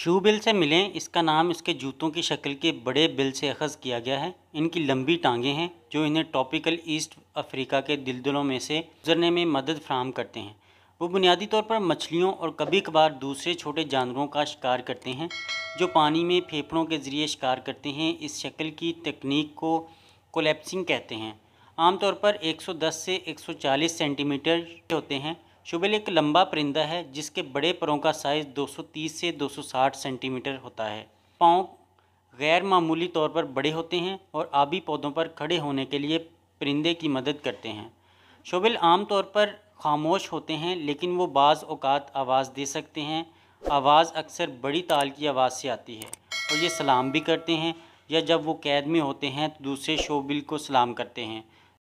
शू bill से मिलें इसका नाम इसके जूतों की शक्ल के बड़े बिल से अखज़ किया गया है इनकी लंबी टांगें हैं जो इन्हें टॉपिकल ईस्ट अफ्रीका के दिलदलों में से गुजरने में मदद फ्राहम करते हैं वो बुनियादी तौर पर मछलियों और कभी कभार दूसरे छोटे जानवरों का शिकार करते हैं जो पानी में फेफड़ों के ज़रिए शिकार करते हैं इस शक्ल की तकनीक को कोलेप्सिंग कहते हैं आमतौर पर 110 से 140 सेंटीमीटर होते हैं शुबेल एक लंबा परिंदा है जिसके बड़े परों का साइज़ 230 से 260 सेंटीमीटर होता है पाँव गैर मामूली तौर पर बड़े होते हैं और आबी पौधों पर खड़े होने के लिए परिंदे की मदद करते हैं शुबेल आमतौर पर खामोश होते हैं लेकिन वो बाज़ अवकात आवाज़ दे सकते हैं आवाज़ अक्सर बड़ी ताल की आवाज़ से आती है और ये सलाम भी करते हैं या जब वो कैद में होते हैं तो दूसरे शोबिल को सलाम करते हैं